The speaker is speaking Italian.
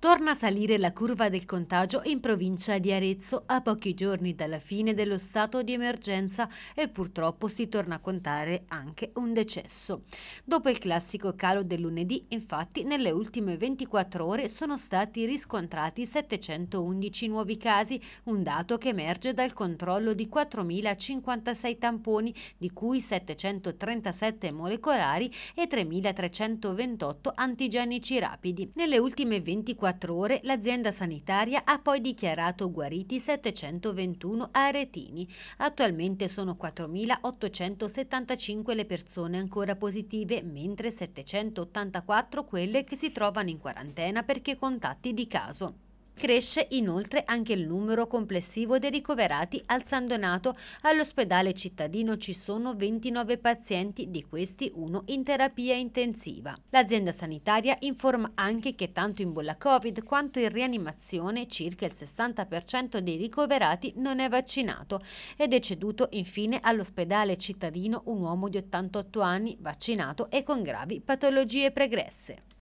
Torna a salire la curva del contagio in provincia di Arezzo a pochi giorni dalla fine dello stato di emergenza e purtroppo si torna a contare anche un decesso. Dopo il classico calo del lunedì, infatti, nelle ultime 24 ore sono stati riscontrati 711 nuovi casi, un dato che emerge dal controllo di 4.056 tamponi, di cui 737 molecolari e 3.328 antigenici rapidi. Nelle ultime 24 24 ore l'azienda sanitaria ha poi dichiarato guariti 721 aretini. Attualmente sono 4.875 le persone ancora positive, mentre 784 quelle che si trovano in quarantena perché contatti di caso. Cresce inoltre anche il numero complessivo dei ricoverati al San Donato. All'ospedale cittadino ci sono 29 pazienti, di questi uno in terapia intensiva. L'azienda sanitaria informa anche che tanto in bolla Covid quanto in rianimazione circa il 60% dei ricoverati non è vaccinato. È deceduto infine all'ospedale cittadino un uomo di 88 anni vaccinato e con gravi patologie pregresse.